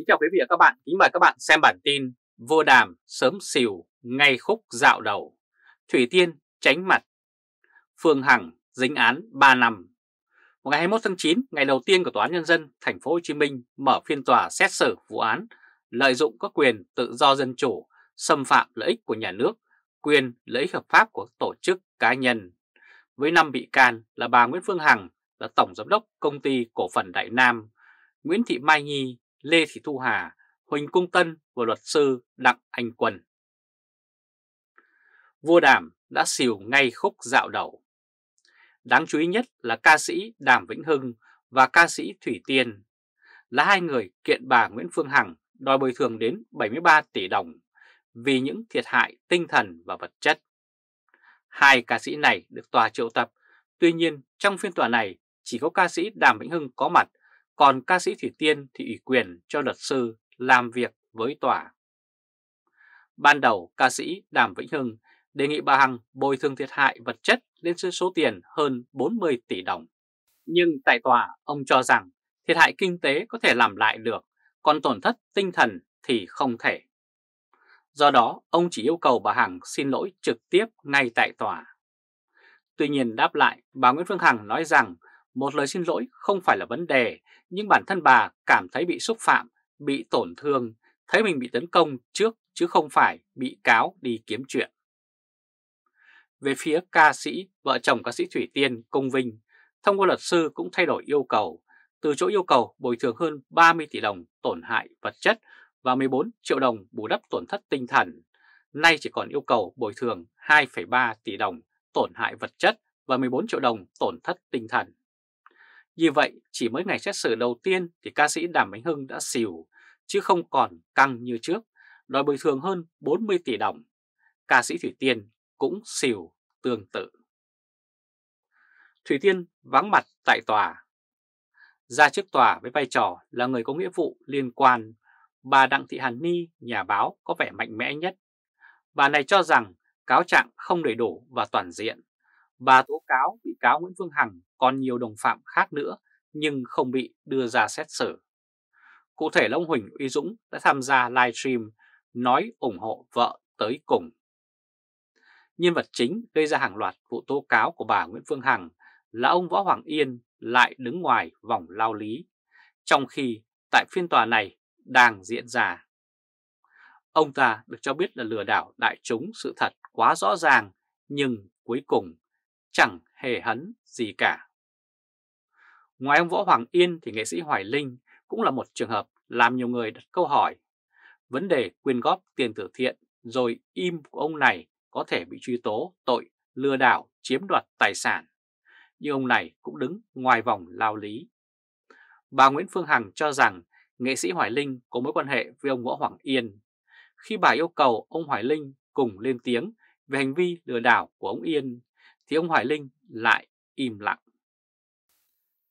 Kính chào quý vị và các bạn, kính mời các bạn xem bản tin Vô đàm sớm xỉu ngay khúc dạo đầu Thủy Tiên tránh mặt Phương Hằng dính án 3 năm ngày 21 tháng 9, ngày đầu tiên của Tòa án Nhân dân Thành phố Hồ Chí Minh mở phiên tòa xét xử vụ án lợi dụng các quyền tự do dân chủ, xâm phạm lợi ích của nhà nước, quyền lợi ích hợp pháp của tổ chức cá nhân. Với 5 bị can là bà Nguyễn Phương Hằng là Tổng Giám đốc Công ty Cổ phần Đại Nam, Nguyễn Thị Mai Nhi Lê Thị Thu Hà, Huỳnh Cung Tân và luật sư Đặng Anh Quân. Vua Đàm đã xỉu ngay khúc dạo đầu. Đáng chú ý nhất là ca sĩ Đàm Vĩnh Hưng và ca sĩ Thủy Tiên là hai người kiện bà Nguyễn Phương Hằng đòi bồi thường đến 73 tỷ đồng vì những thiệt hại tinh thần và vật chất. Hai ca sĩ này được tòa triệu tập, tuy nhiên trong phiên tòa này chỉ có ca sĩ Đàm Vĩnh Hưng có mặt còn ca sĩ Thủy Tiên thì ủy quyền cho luật sư làm việc với tòa. Ban đầu, ca sĩ Đàm Vĩnh Hưng đề nghị bà Hằng bồi thường thiệt hại vật chất lên số tiền hơn 40 tỷ đồng. Nhưng tại tòa, ông cho rằng thiệt hại kinh tế có thể làm lại được, còn tổn thất tinh thần thì không thể. Do đó, ông chỉ yêu cầu bà Hằng xin lỗi trực tiếp ngay tại tòa. Tuy nhiên đáp lại, bà Nguyễn Phương Hằng nói rằng một lời xin lỗi không phải là vấn đề, nhưng bản thân bà cảm thấy bị xúc phạm, bị tổn thương, thấy mình bị tấn công trước chứ không phải bị cáo đi kiếm chuyện. Về phía ca sĩ, vợ chồng ca sĩ Thủy Tiên, Công Vinh, thông qua luật sư cũng thay đổi yêu cầu, từ chỗ yêu cầu bồi thường hơn 30 tỷ đồng tổn hại vật chất và 14 triệu đồng bù đắp tổn thất tinh thần, nay chỉ còn yêu cầu bồi thường 2,3 tỷ đồng tổn hại vật chất và 14 triệu đồng tổn thất tinh thần. Vì vậy, chỉ mới ngày xét xử đầu tiên thì ca sĩ Đàm Vĩnh Hưng đã xỉu, chứ không còn căng như trước, đòi bồi thường hơn 40 tỷ đồng. Ca sĩ Thủy Tiên cũng xỉu tương tự. Thủy Tiên vắng mặt tại tòa. Ra trước tòa với vai trò là người có nghĩa vụ liên quan, bà Đặng Thị Hàn Ni, nhà báo có vẻ mạnh mẽ nhất. Bà này cho rằng cáo trạng không đầy đủ và toàn diện. Bà tố cáo bị cáo Nguyễn Phương Hằng còn nhiều đồng phạm khác nữa nhưng không bị đưa ra xét xử. Cụ thể là Huỳnh Uy Dũng đã tham gia livestream nói ủng hộ vợ tới cùng. Nhân vật chính gây ra hàng loạt vụ tố cáo của bà Nguyễn Phương Hằng là ông Võ Hoàng Yên lại đứng ngoài vòng lao lý, trong khi tại phiên tòa này đang diễn ra. Ông ta được cho biết là lừa đảo đại chúng sự thật quá rõ ràng nhưng cuối cùng chẳng hề hấn gì cả. Ngoài ông Võ Hoàng Yên thì nghệ sĩ Hoài Linh cũng là một trường hợp làm nhiều người đặt câu hỏi. Vấn đề quyên góp tiền từ thiện rồi im của ông này có thể bị truy tố tội lừa đảo chiếm đoạt tài sản. Nhưng ông này cũng đứng ngoài vòng lao lý. Bà Nguyễn Phương Hằng cho rằng nghệ sĩ Hoài Linh có mối quan hệ với ông Võ Hoàng Yên. Khi bà yêu cầu ông Hoài Linh cùng lên tiếng về hành vi lừa đảo của ông Yên thì ông Hoài Linh lại im lặng.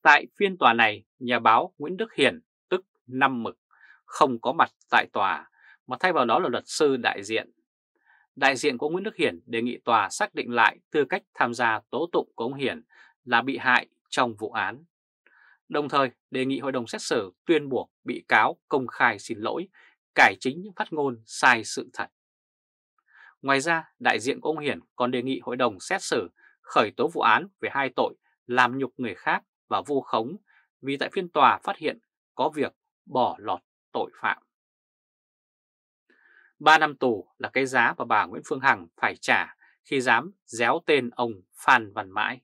Tại phiên tòa này, nhà báo Nguyễn Đức Hiền, tức Năm Mực, không có mặt tại tòa, mà thay vào đó là luật sư đại diện. Đại diện của Nguyễn Đức Hiền đề nghị tòa xác định lại tư cách tham gia tố tụng của ông Hiền là bị hại trong vụ án. Đồng thời đề nghị hội đồng xét xử tuyên buộc bị cáo công khai xin lỗi, cải chính những phát ngôn sai sự thật. Ngoài ra, đại diện của ông Hiền còn đề nghị hội đồng xét xử khởi tố vụ án về hai tội làm nhục người khác và vô khống vì tại phiên tòa phát hiện có việc bỏ lọt tội phạm. 3 năm tù là cái giá mà bà Nguyễn Phương Hằng phải trả khi dám déo tên ông Phan Văn Mãi.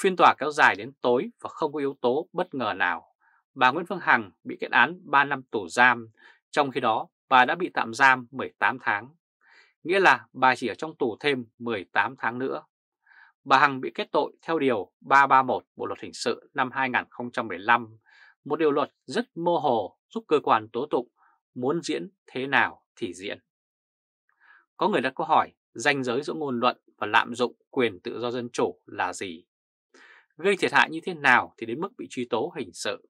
Phiên tòa kéo dài đến tối và không có yếu tố bất ngờ nào. Bà Nguyễn Phương Hằng bị kết án 3 năm tù giam, trong khi đó bà đã bị tạm giam 18 tháng. Nghĩa là bà chỉ ở trong tù thêm 18 tháng nữa bà Hằng bị kết tội theo Điều 331 Bộ Luật Hình sự năm 2015, một điều luật rất mơ hồ giúp cơ quan tố tụng muốn diễn thế nào thì diễn. Có người đặt câu hỏi ranh giới giữa ngôn luận và lạm dụng quyền tự do dân chủ là gì? Gây thiệt hại như thế nào thì đến mức bị truy tố hình sự?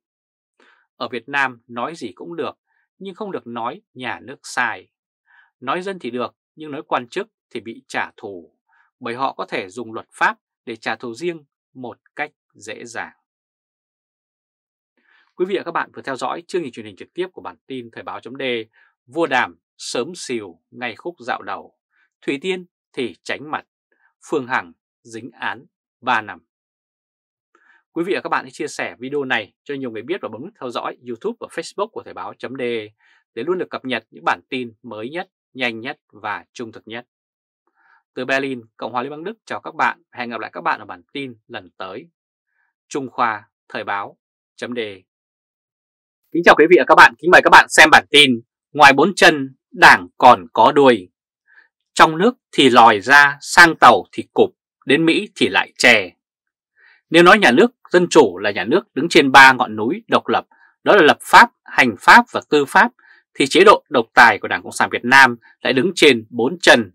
Ở Việt Nam nói gì cũng được, nhưng không được nói nhà nước sai. Nói dân thì được, nhưng nói quan chức thì bị trả thù bởi họ có thể dùng luật pháp để trả thù riêng một cách dễ dàng. Quý vị và các bạn vừa theo dõi chương trình truyền hình trực tiếp của bản tin Thời báo .d Vua Đàm sớm xìu ngay khúc dạo đầu, Thủy Tiên thì tránh mặt, Phương Hằng dính án 3 năm. Quý vị và các bạn hãy chia sẻ video này cho nhiều người biết và bấm nút theo dõi YouTube và Facebook của Thời báo .d để luôn được cập nhật những bản tin mới nhất, nhanh nhất và trung thực nhất. Từ Berlin, Cộng hòa Liên bang Đức chào các bạn và hẹn gặp lại các bạn ở bản tin lần tới. Trung Khoa, Thời báo, chấm đề. Kính chào quý vị và các bạn, kính mời các bạn xem bản tin Ngoài bốn chân, đảng còn có đuôi Trong nước thì lòi ra, sang tàu thì cụp, đến Mỹ thì lại chè Nếu nói nhà nước, dân chủ là nhà nước đứng trên ba ngọn núi độc lập Đó là lập pháp, hành pháp và tư pháp Thì chế độ độc tài của Đảng Cộng sản Việt Nam lại đứng trên bốn chân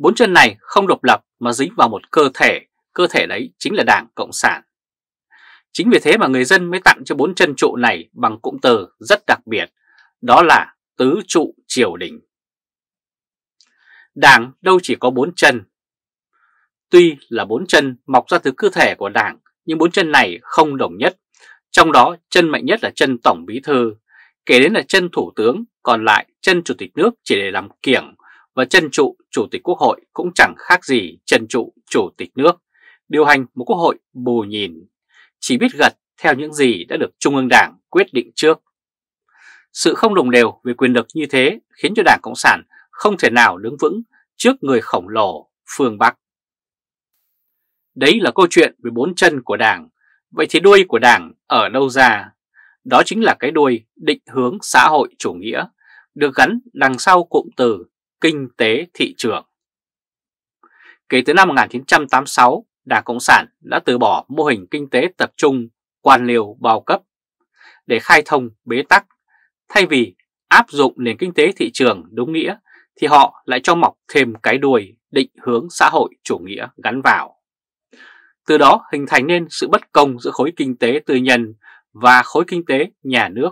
Bốn chân này không độc lập mà dính vào một cơ thể, cơ thể đấy chính là Đảng Cộng sản. Chính vì thế mà người dân mới tặng cho bốn chân trụ này bằng cụm từ rất đặc biệt, đó là tứ trụ triều đình. Đảng đâu chỉ có bốn chân. Tuy là bốn chân mọc ra từ cơ thể của Đảng, nhưng bốn chân này không đồng nhất. Trong đó chân mạnh nhất là chân Tổng Bí Thư, kể đến là chân Thủ tướng, còn lại chân Chủ tịch nước chỉ để làm kiểng và chân trụ Chủ tịch Quốc hội cũng chẳng khác gì chân trụ Chủ tịch nước, điều hành một Quốc hội bù nhìn, chỉ biết gật theo những gì đã được Trung ương Đảng quyết định trước. Sự không đồng đều về quyền lực như thế khiến cho Đảng Cộng sản không thể nào đứng vững trước người khổng lồ phương Bắc. Đấy là câu chuyện về bốn chân của Đảng. Vậy thì đuôi của Đảng ở đâu ra? Đó chính là cái đuôi định hướng xã hội chủ nghĩa, được gắn đằng sau cụm từ kinh tế thị trường. Kể từ năm 1986, Đảng Cộng sản đã từ bỏ mô hình kinh tế tập trung quan liều bao cấp để khai thông bế tắc. Thay vì áp dụng nền kinh tế thị trường đúng nghĩa thì họ lại cho mọc thêm cái đuôi định hướng xã hội chủ nghĩa gắn vào. Từ đó hình thành nên sự bất công giữa khối kinh tế tư nhân và khối kinh tế nhà nước.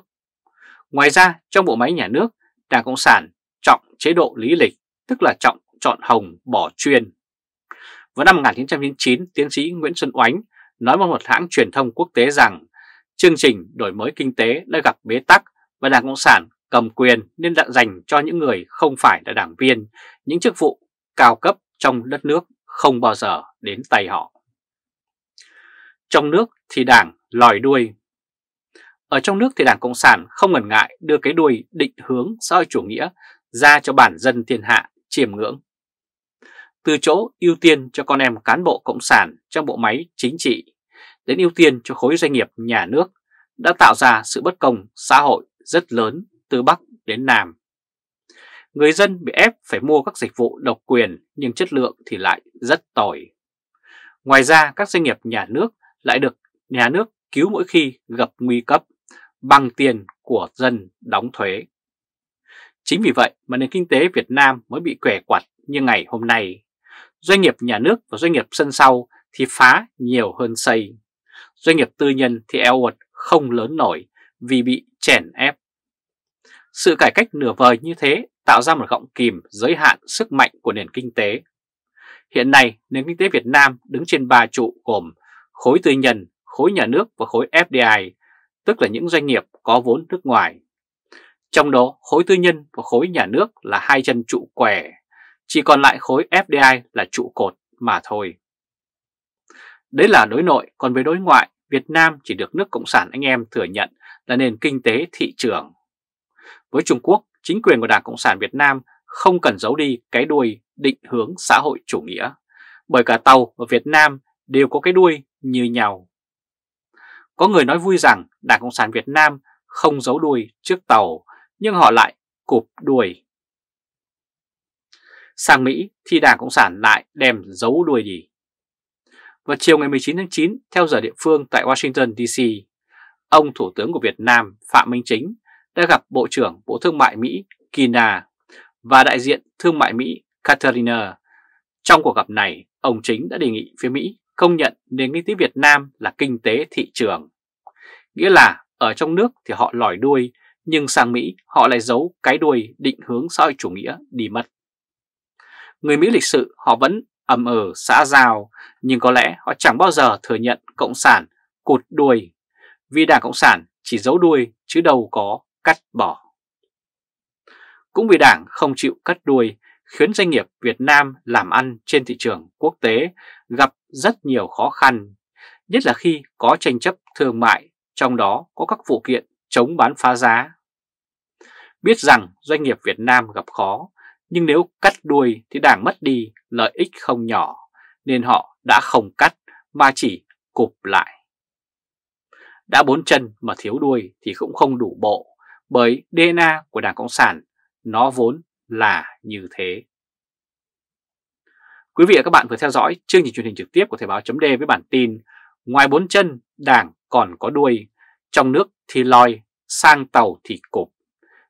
Ngoài ra, trong bộ máy nhà nước, Đảng Cộng sản trọng chế độ lý lịch, tức là trọng chọn hồng bỏ chuyên. Vào năm 1999, tiến sĩ Nguyễn Xuân Oánh nói với một hãng truyền thông quốc tế rằng chương trình đổi mới kinh tế đã gặp bế tắc và Đảng Cộng sản cầm quyền nên đã dành cho những người không phải là đảng viên, những chức vụ cao cấp trong đất nước không bao giờ đến tay họ. Trong nước thì đảng lòi đuôi. Ở trong nước thì đảng Cộng sản không ngần ngại đưa cái đuôi định hướng xã hội chủ nghĩa ra cho bản dân thiên hạ chiêm ngưỡng. Từ chỗ ưu tiên cho con em cán bộ cộng sản trong bộ máy chính trị đến ưu tiên cho khối doanh nghiệp nhà nước đã tạo ra sự bất công xã hội rất lớn từ Bắc đến Nam. Người dân bị ép phải mua các dịch vụ độc quyền nhưng chất lượng thì lại rất tồi. Ngoài ra các doanh nghiệp nhà nước lại được nhà nước cứu mỗi khi gặp nguy cấp bằng tiền của dân đóng thuế. Chính vì vậy mà nền kinh tế Việt Nam mới bị quẻ quặt như ngày hôm nay. Doanh nghiệp nhà nước và doanh nghiệp sân sau thì phá nhiều hơn xây. Doanh nghiệp tư nhân thì eo uột không lớn nổi vì bị chèn ép. Sự cải cách nửa vời như thế tạo ra một gọng kìm giới hạn sức mạnh của nền kinh tế. Hiện nay, nền kinh tế Việt Nam đứng trên ba trụ gồm khối tư nhân, khối nhà nước và khối FDI, tức là những doanh nghiệp có vốn nước ngoài. Trong đó khối tư nhân và khối nhà nước là hai chân trụ què, chỉ còn lại khối FDI là trụ cột mà thôi. Đấy là đối nội, còn về đối ngoại, Việt Nam chỉ được nước Cộng sản anh em thừa nhận là nền kinh tế thị trường. Với Trung Quốc, chính quyền của Đảng Cộng sản Việt Nam không cần giấu đi cái đuôi định hướng xã hội chủ nghĩa, bởi cả Tàu và Việt Nam đều có cái đuôi như nhau. Có người nói vui rằng Đảng Cộng sản Việt Nam không giấu đuôi trước Tàu nhưng họ lại cụp đuôi. Sang Mỹ thì Đảng Cộng sản lại đem giấu đuôi gì. Vào chiều ngày 19 tháng 9, theo giờ địa phương tại Washington DC, ông Thủ tướng của Việt Nam Phạm Minh Chính đã gặp Bộ trưởng Bộ Thương mại Mỹ Kina và đại diện Thương mại Mỹ Katerina. Trong cuộc gặp này, ông Chính đã đề nghị phía Mỹ công nhận nền kinh tế Việt Nam là kinh tế thị trường. Nghĩa là ở trong nước thì họ lòi đuôi nhưng sang Mỹ họ lại giấu cái đuôi định hướng xã hội chủ nghĩa đi mất. Người Mỹ lịch sự họ vẫn ầm ở ờ xã giao, nhưng có lẽ họ chẳng bao giờ thừa nhận Cộng sản cụt đuôi, vì Đảng Cộng sản chỉ giấu đuôi chứ đâu có cắt bỏ. Cũng vì Đảng không chịu cắt đuôi, khiến doanh nghiệp Việt Nam làm ăn trên thị trường quốc tế gặp rất nhiều khó khăn, nhất là khi có tranh chấp thương mại, trong đó có các vụ kiện chống bán phá giá biết rằng doanh nghiệp Việt Nam gặp khó, nhưng nếu cắt đuôi thì đảng mất đi lợi ích không nhỏ, nên họ đã không cắt mà chỉ cụp lại. Đã bốn chân mà thiếu đuôi thì cũng không đủ bộ, bởi DNA của Đảng Cộng sản nó vốn là như thế. Quý vị và các bạn vừa theo dõi chương trình truyền hình trực tiếp của Thời báo chấm với bản tin Ngoài bốn chân, Đảng còn có đuôi, trong nước thì lòi, sang tàu thì cụp